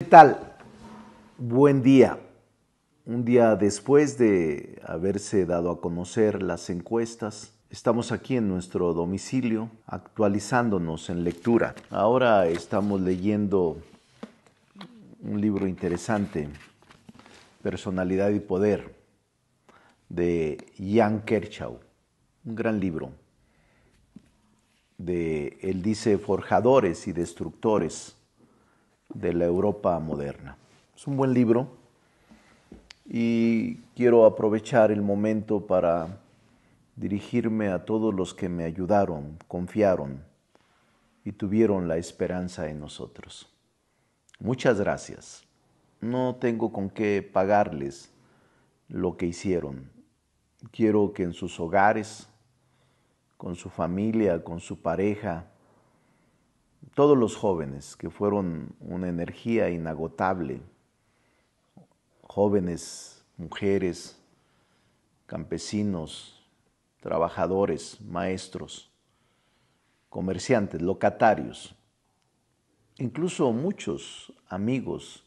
¿Qué tal? Buen día. Un día después de haberse dado a conocer las encuestas, estamos aquí en nuestro domicilio actualizándonos en lectura. Ahora estamos leyendo un libro interesante, Personalidad y Poder, de Jan Kirchau. Un gran libro. De, él dice Forjadores y Destructores de la Europa moderna. Es un buen libro y quiero aprovechar el momento para dirigirme a todos los que me ayudaron, confiaron y tuvieron la esperanza en nosotros. Muchas gracias. No tengo con qué pagarles lo que hicieron. Quiero que en sus hogares, con su familia, con su pareja, todos los jóvenes que fueron una energía inagotable, jóvenes, mujeres, campesinos, trabajadores, maestros, comerciantes, locatarios, incluso muchos amigos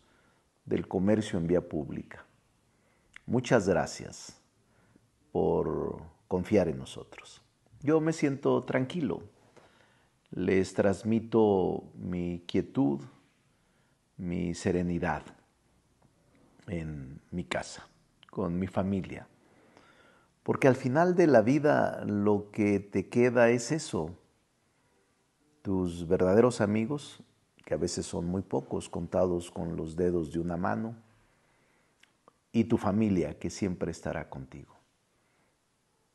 del comercio en vía pública. Muchas gracias por confiar en nosotros. Yo me siento tranquilo les transmito mi quietud, mi serenidad en mi casa, con mi familia. Porque al final de la vida lo que te queda es eso, tus verdaderos amigos, que a veces son muy pocos, contados con los dedos de una mano, y tu familia, que siempre estará contigo.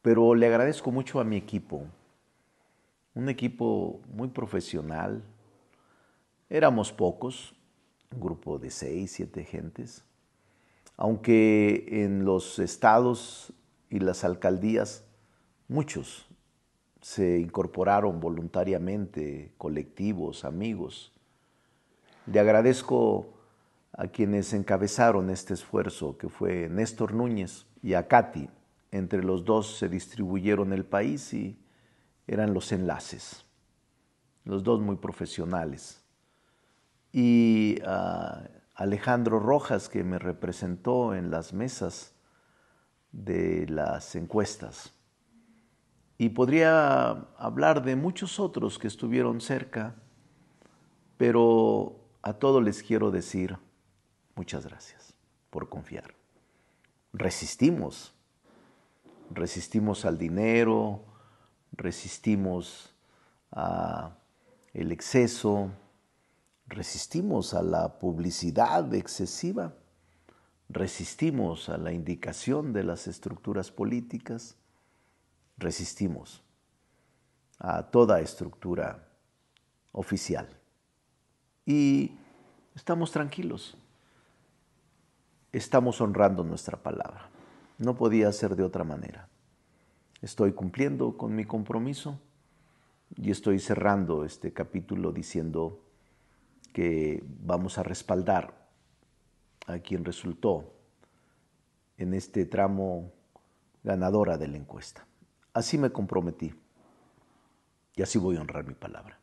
Pero le agradezco mucho a mi equipo, un equipo muy profesional. Éramos pocos, un grupo de seis, siete gentes. Aunque en los estados y las alcaldías muchos se incorporaron voluntariamente, colectivos, amigos. Le agradezco a quienes encabezaron este esfuerzo, que fue Néstor Núñez y a Katy. Entre los dos se distribuyeron el país y eran los enlaces, los dos muy profesionales. Y ah, Alejandro Rojas, que me representó en las mesas de las encuestas. Y podría hablar de muchos otros que estuvieron cerca, pero a todos les quiero decir muchas gracias por confiar. Resistimos, resistimos al dinero, resistimos al el exceso, resistimos a la publicidad excesiva, resistimos a la indicación de las estructuras políticas, resistimos a toda estructura oficial. Y estamos tranquilos, estamos honrando nuestra palabra. No podía ser de otra manera. Estoy cumpliendo con mi compromiso y estoy cerrando este capítulo diciendo que vamos a respaldar a quien resultó en este tramo ganadora de la encuesta. Así me comprometí y así voy a honrar mi palabra,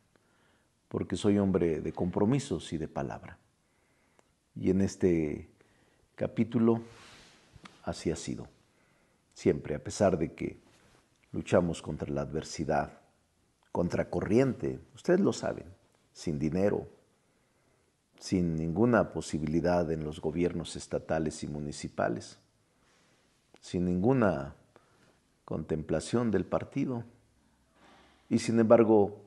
porque soy hombre de compromisos y de palabra. Y en este capítulo así ha sido, siempre, a pesar de que luchamos contra la adversidad, contra corriente, ustedes lo saben, sin dinero, sin ninguna posibilidad en los gobiernos estatales y municipales, sin ninguna contemplación del partido. Y sin embargo,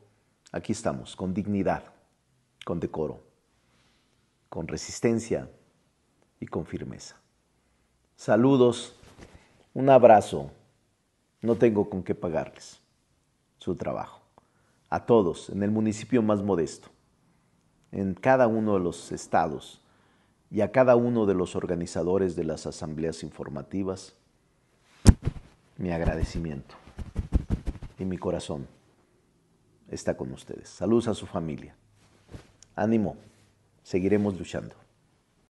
aquí estamos, con dignidad, con decoro, con resistencia y con firmeza. Saludos, un abrazo. No tengo con qué pagarles su trabajo. A todos, en el municipio más modesto, en cada uno de los estados y a cada uno de los organizadores de las asambleas informativas, mi agradecimiento y mi corazón está con ustedes. Saludos a su familia. Ánimo, seguiremos luchando.